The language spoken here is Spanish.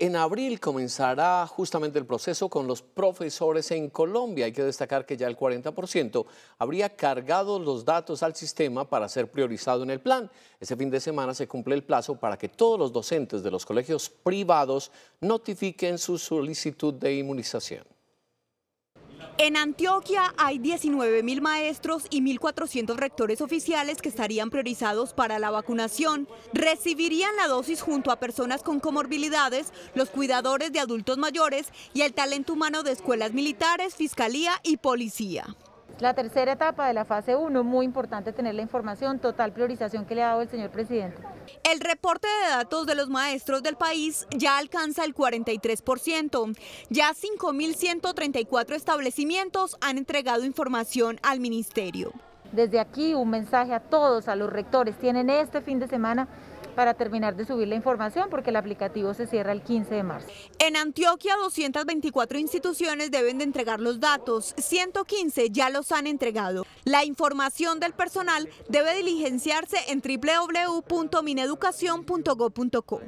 En abril comenzará justamente el proceso con los profesores en Colombia. Hay que destacar que ya el 40% habría cargado los datos al sistema para ser priorizado en el plan. Este fin de semana se cumple el plazo para que todos los docentes de los colegios privados notifiquen su solicitud de inmunización. En Antioquia hay 19.000 maestros y 1.400 rectores oficiales que estarían priorizados para la vacunación. Recibirían la dosis junto a personas con comorbilidades, los cuidadores de adultos mayores y el talento humano de escuelas militares, fiscalía y policía. La tercera etapa de la fase 1, muy importante tener la información, total priorización que le ha dado el señor presidente. El reporte de datos de los maestros del país ya alcanza el 43%. Ya 5.134 establecimientos han entregado información al ministerio. Desde aquí un mensaje a todos, a los rectores. Tienen este fin de semana para terminar de subir la información porque el aplicativo se cierra el 15 de marzo. En Antioquia, 224 instituciones deben de entregar los datos, 115 ya los han entregado. La información del personal debe diligenciarse en www.mineducacion.go.co.